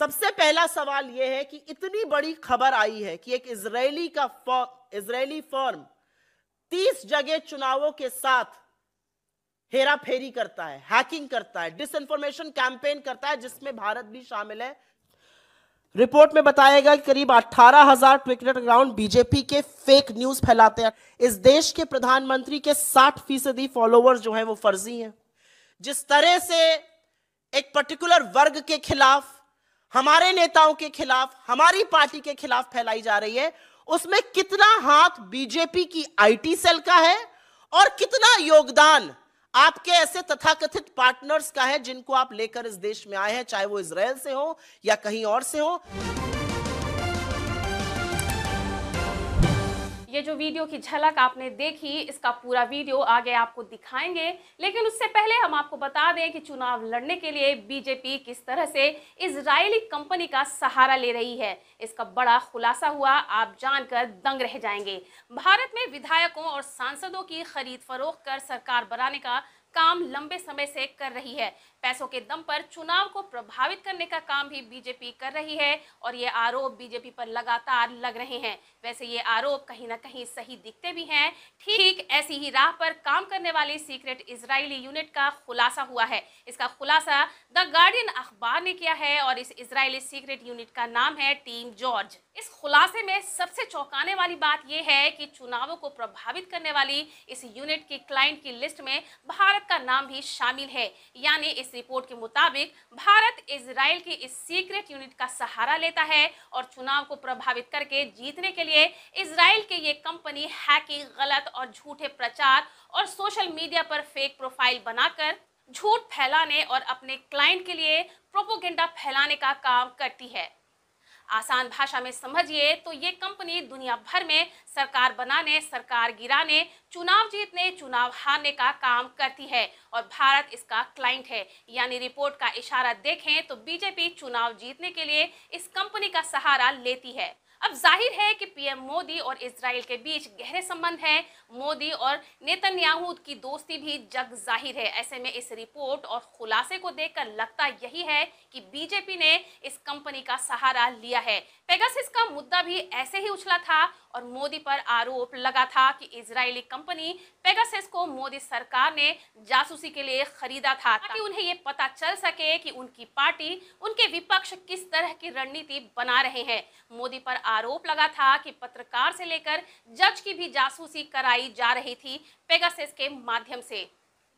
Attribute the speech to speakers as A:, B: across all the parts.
A: सबसे पहला सवाल यह है कि इतनी बड़ी खबर आई है कि एक इजरायली का इजरायली फॉर्म तीस जगह चुनावों के साथ हेरा फेरी करता है हैकिंग करता है डिसइंफॉर्मेशन कैंपेन करता है जिसमें भारत भी शामिल है रिपोर्ट में बताया गया कि करीब 18,000 क्रिकेट ग्राउंड बीजेपी के फेक न्यूज फैलाते हैं इस देश के प्रधानमंत्री के 60 फीसदी फॉलोअर्स जो हैं वो फर्जी हैं जिस तरह से एक पर्टिकुलर वर्ग के खिलाफ हमारे नेताओं के खिलाफ हमारी पार्टी के खिलाफ फैलाई जा रही है उसमें कितना हाथ बीजेपी की आईटी सेल का है और कितना योगदान आपके ऐसे तथाकथित पार्टनर्स का है जिनको आप लेकर इस देश में आए हैं चाहे वो इसराइल से हो या कहीं और से हो
B: जो वीडियो की झलक आपने देखी इसका पूरा वीडियो आगे आपको दिखाएंगे लेकिन उससे पहले हम आपको बता दें कि चुनाव लड़ने के लिए बीजेपी किस तरह से इसराइली कंपनी का सहारा ले रही है इसका बड़ा खुलासा हुआ आप जानकर दंग रह जाएंगे भारत में विधायकों और सांसदों की खरीद फरोख कर सरकार बनाने का काम लंबे समय से कर रही है पैसों के दम पर चुनाव को प्रभावित करने का काम भी बीजेपी कर रही है और ये आरोप बीजेपी पर लगातार लग रहे हैं वैसे ये आरोप कहीं ना कहीं सही दिखते भी हैं ठीक ऐसी ही राह पर काम करने वाली सीक्रेट इजरायली यूनिट का खुलासा हुआ है इसका खुलासा द गार्डियन अखबार ने किया है और इस इसराइली सीक्रेट यूनिट का नाम है टीम जॉर्ज इस खुलासे में सबसे चौंकाने वाली बात यह है कि चुनावों को प्रभावित करने वाली इस यूनिट की क्लाइंट की लिस्ट में भारत भारत का नाम भी शामिल है यानी इस रिपोर्ट के मुताबिक भारत इसराइल की इस सीक्रेट यूनिट का सहारा लेता है और चुनाव को प्रभावित करके जीतने के लिए इसराइल की ये कंपनी हैकिंग गलत और झूठे प्रचार और सोशल मीडिया पर फेक प्रोफाइल बनाकर झूठ फैलाने और अपने क्लाइंट के लिए प्रोपोगेंडा फैलाने का काम करती है आसान भाषा में समझिए तो ये कंपनी दुनिया भर में सरकार बनाने सरकार गिराने चुनाव जीतने चुनाव हारने का काम करती है और भारत इसका क्लाइंट है यानी रिपोर्ट का इशारा देखें तो बीजेपी चुनाव जीतने के लिए इस कंपनी का सहारा लेती है अब जाहिर है कि पीएम मोदी और इसराइल के बीच गहरे संबंध हैं मोदी और नेतन्याहू की दोस्ती भी जग जाहिर है ऐसे में इस रिपोर्ट और खुलासे को देखकर लगता यही है कि बीजेपी ने इस कंपनी का सहारा लिया है पेगासिस का मुद्दा भी ऐसे ही उछला था और मोदी पर आरोप लगा था कि इजरायली कंपनी पेगासेस को मोदी सरकार ने जासूसी के लिए खरीदा था ताकि उन्हें ये पता चल सके कि उनकी पार्टी उनके विपक्ष किस तरह की रणनीति बना रहे हैं मोदी पर आरोप लगा था कि पत्रकार से लेकर जज की भी जासूसी कराई जा रही थी पेगासेस के माध्यम से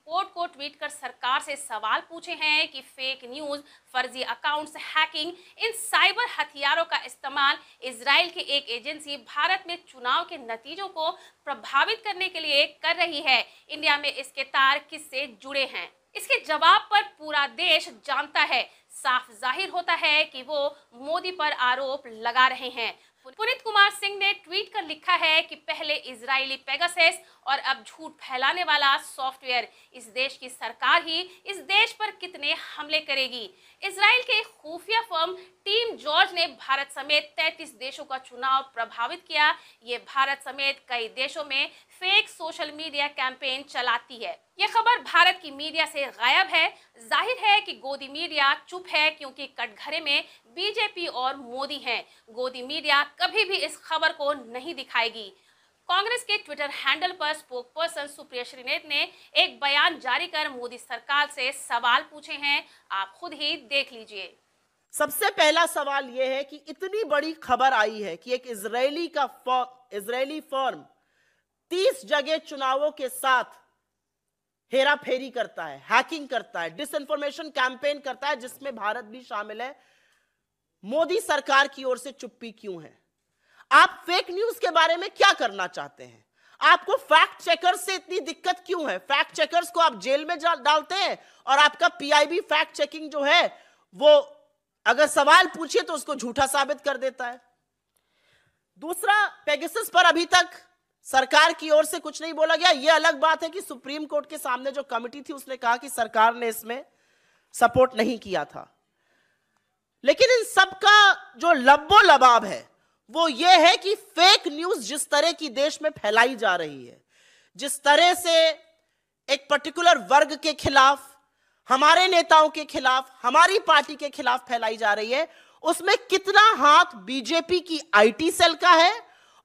B: कोर्ट को ट्वीट कर सरकार से सवाल पूछे हैं कि फेक न्यूज़ फर्जी अकाउंट्स हैकिंग इन साइबर हथियारों का इस्तेमाल इसराइल की एक एजेंसी भारत में चुनाव के नतीजों को प्रभावित करने के लिए कर रही है इंडिया में इसके तार किससे जुड़े हैं इसके जवाब पर पूरा देश जानता है साफ जाहिर होता है कि वो मोदी पर आरोप लगा रहे हैं पुनित कुमार सिंह ने ट्वीट कर लिखा है कि पहले इजरायली पेगासेस और अब झूठ फैलाने वाला सॉफ्टवेयर इस देश की सरकार ही इस देश पर कितने हमले करेगी इसराइल के खुफिया फर्म टीम जॉर्ज ने भारत समेत 33 देशों का चुनाव प्रभावित किया ये भारत समेत कई देशों में फेक सोशल मीडिया कैंपेन चलाती है यह खबर भारत की मीडिया से गायब है जाहिर है कि गोदी मीडिया चुप है क्योंकि कटघरे में बीजेपी और मोदी हैं गोदी मीडिया कभी भी इस खबर को नहीं दिखाएगी कांग्रेस के ट्विटर हैंडल पर स्पोक पर्सन सुप्रिया श्रीनेत ने एक बयान जारी कर मोदी सरकार से सवाल पूछे हैं आप खुद ही देख लीजिए
A: सबसे पहला सवाल यह है कि इतनी बड़ी खबर आई है कि एक इसराइली का इजरायली फॉर्म तीस जगह चुनावों के साथ हेरा फेरी करता है हैकिंग करता है डिसइंफॉर्मेशन कैंपेन करता है जिसमें भारत भी शामिल है मोदी सरकार की ओर से चुप्पी क्यों है आप फेक न्यूज के बारे में क्या करना चाहते हैं आपको फैक्ट चेकर्स से इतनी दिक्कत क्यों है फैक्ट चेकर्स को आप जेल में डालते हैं और आपका पीआईबी फैक्ट चेकिंग जो है वो अगर सवाल पूछिए तो उसको झूठा साबित कर देता है दूसरा पेगेसिस पर अभी तक सरकार की ओर से कुछ नहीं बोला गया यह अलग बात है कि सुप्रीम कोर्ट के सामने जो कमिटी थी उसने कहा कि सरकार ने इसमें सपोर्ट नहीं किया था लेकिन इन सब का जो लब्बो लबाब है वो ये है कि फेक न्यूज जिस तरह की देश में फैलाई जा रही है जिस तरह से एक पर्टिकुलर वर्ग के खिलाफ हमारे नेताओं के खिलाफ हमारी पार्टी के खिलाफ फैलाई जा रही है उसमें कितना हाथ बीजेपी की आईटी सेल का है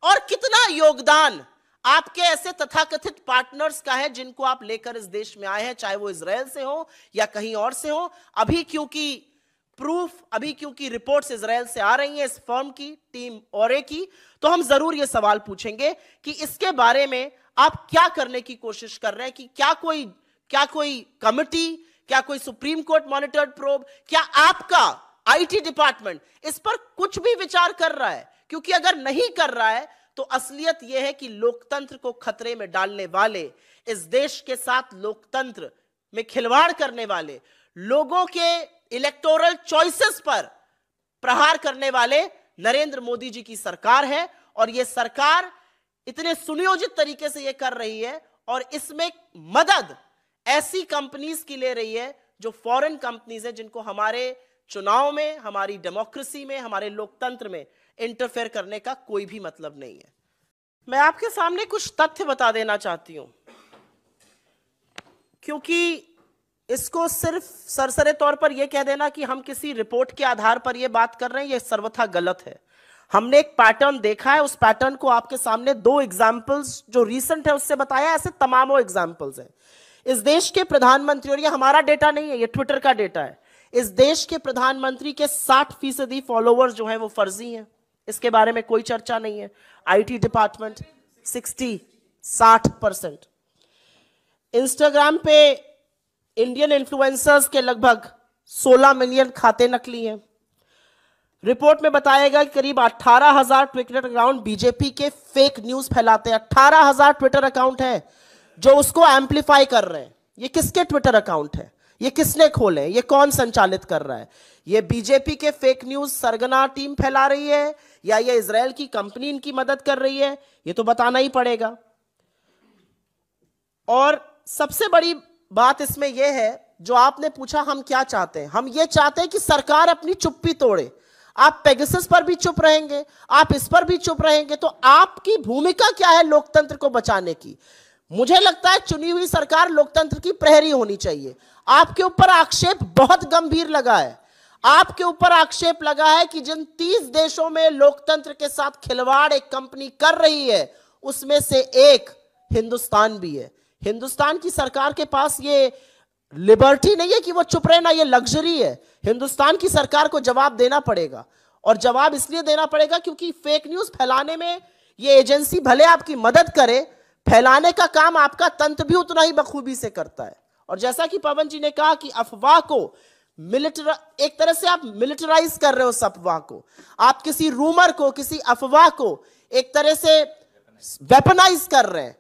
A: और कितना योगदान आपके ऐसे तथाकथित पार्टनर्स का है जिनको आप लेकर इस देश में आए हैं चाहे वो इसराइल से हो या कहीं और से हो अभी क्योंकि प्रूफ अभी क्योंकि रिपोर्ट्स इसराइल से आ रही हैं इस फर्म की टीम और की तो हम जरूर ये सवाल पूछेंगे कि इसके बारे में आप क्या करने की कोशिश कर रहे हैं कि क्या कोई क्या कोई कमिटी क्या कोई सुप्रीम कोर्ट मॉनिटर्ड प्रोब क्या आपका आईटी डिपार्टमेंट इस पर कुछ भी विचार कर रहा है क्योंकि अगर नहीं कर रहा है तो असलियत यह है कि लोकतंत्र को खतरे में डालने वाले इस देश के साथ लोकतंत्र में खिलवाड़ करने वाले लोगों के इलेक्टोरल चॉइसेस पर प्रहार करने वाले नरेंद्र मोदी जी की सरकार है और यह सरकार इतने सुनियोजित तरीके से यह कर रही है और इसमें मदद ऐसी कंपनीज की ले रही है जो फॉरेन कंपनीज है जिनको हमारे चुनाव में हमारी डेमोक्रेसी में हमारे लोकतंत्र में इंटरफेयर करने का कोई भी मतलब नहीं है मैं आपके सामने कुछ तथ्य बता देना चाहती हूं क्योंकि इसको सिर्फ सरसरे तौर पर यह कह देना कि हम किसी रिपोर्ट के आधार पर यह बात कर रहे हैं यह सर्वथा गलत है हमने एक पैटर्न देखा है उस पैटर्न को आपके सामने दो एग्जाम्पल्स जो रिसेंट है उससे बताया ऐसे तमामों एग्जाम्पल्स हैं इस देश के प्रधानमंत्री और ये हमारा डेटा नहीं है ये ट्विटर का डेटा है इस देश के प्रधानमंत्री के साठ फीसदी फॉलोअर्स जो है वो फर्जी हैं इसके बारे में कोई चर्चा नहीं है आईटी डिपार्टमेंट 60 साठ परसेंट इंस्टाग्राम पे इंडियन इन्फ्लुएंसर्स के लगभग 16 मिलियन खाते नकली हैं रिपोर्ट में बताया गया कि करीब 18,000 ट्विटर अकाउंट बीजेपी के फेक न्यूज फैलाते हैं 18,000 ट्विटर अकाउंट है जो उसको एम्पलीफाई कर रहे हैं ये किसके ट्विटर अकाउंट है ये किसने खोले ये कौन संचालित कर रहा है ये बीजेपी के फेक न्यूज सरगना टीम फैला रही है या ये इसराइल की कंपनी इनकी मदद कर रही है ये तो बताना ही पड़ेगा और सबसे बड़ी बात इसमें यह है जो आपने पूछा हम क्या चाहते हैं हम ये चाहते हैं कि सरकार अपनी चुप्पी तोड़े आप पेगसिस पर भी चुप रहेंगे आप इस पर भी चुप रहेंगे तो आपकी भूमिका क्या है लोकतंत्र को बचाने की मुझे लगता है चुनी हुई सरकार लोकतंत्र की प्रहरी होनी चाहिए आपके ऊपर आक्षेप बहुत गंभीर लगा है आपके ऊपर आक्षेप लगा है कि जिन तीस देशों में लोकतंत्र के साथ खिलवाड़ एक कंपनी कर रही है उसमें से एक हिंदुस्तान भी है हिंदुस्तान की सरकार के पास ये लिबर्टी नहीं है कि वो चुप रहे ना ये लग्जरी है हिंदुस्तान की सरकार को जवाब देना पड़ेगा और जवाब इसलिए देना पड़ेगा क्योंकि फेक न्यूज फैलाने में ये एजेंसी भले आपकी मदद करे फैलाने का काम आपका तंत्र भी उतना ही बखूबी से करता है और जैसा कि पवन जी ने कहा कि अफवाह को मिलिटर एक तरह से आप मिलिटराइज कर रहे हो उस अफवाह को आप किसी रूमर को किसी अफवाह को एक तरह से वेपनाइज कर रहे हैं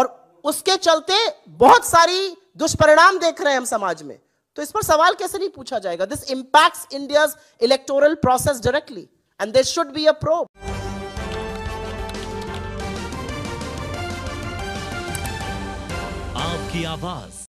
A: और उसके चलते बहुत सारी दुष्परिणाम देख रहे हैं हम समाज में तो इस पर सवाल कैसे नहीं पूछा जाएगा this impacts India electoral process directly and this should be a probe की आवाज